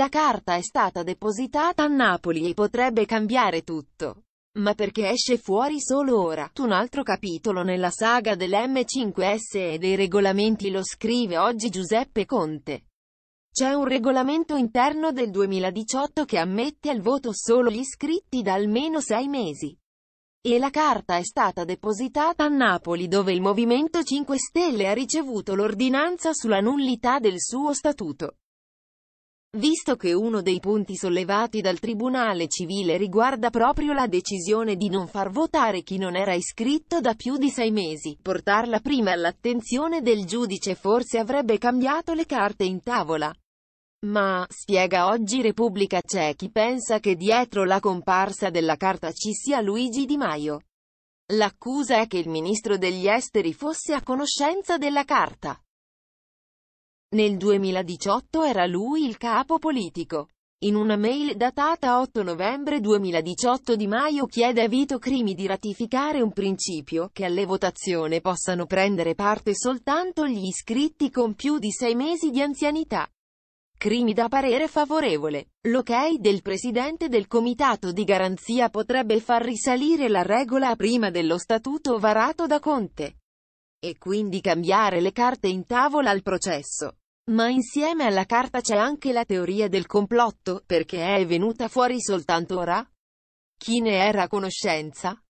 La carta è stata depositata a Napoli e potrebbe cambiare tutto. Ma perché esce fuori solo ora? Un altro capitolo nella saga dell'M5S e dei regolamenti lo scrive oggi Giuseppe Conte. C'è un regolamento interno del 2018 che ammette al voto solo gli iscritti da almeno sei mesi. E la carta è stata depositata a Napoli dove il Movimento 5 Stelle ha ricevuto l'ordinanza sulla nullità del suo statuto visto che uno dei punti sollevati dal Tribunale civile riguarda proprio la decisione di non far votare chi non era iscritto da più di sei mesi. Portarla prima all'attenzione del giudice forse avrebbe cambiato le carte in tavola. Ma, spiega oggi Repubblica c'è chi pensa che dietro la comparsa della carta ci sia Luigi Di Maio. L'accusa è che il ministro degli esteri fosse a conoscenza della carta. Nel 2018 era lui il capo politico. In una mail datata 8 novembre 2018 Di Maio chiede a Vito Crimi di ratificare un principio, che alle votazioni possano prendere parte soltanto gli iscritti con più di sei mesi di anzianità. Crimi dà parere favorevole. L'ok del presidente del comitato di garanzia potrebbe far risalire la regola prima dello statuto varato da Conte e quindi cambiare le carte in tavola al processo. Ma insieme alla carta c'è anche la teoria del complotto, perché è venuta fuori soltanto ora? Chi ne era a conoscenza?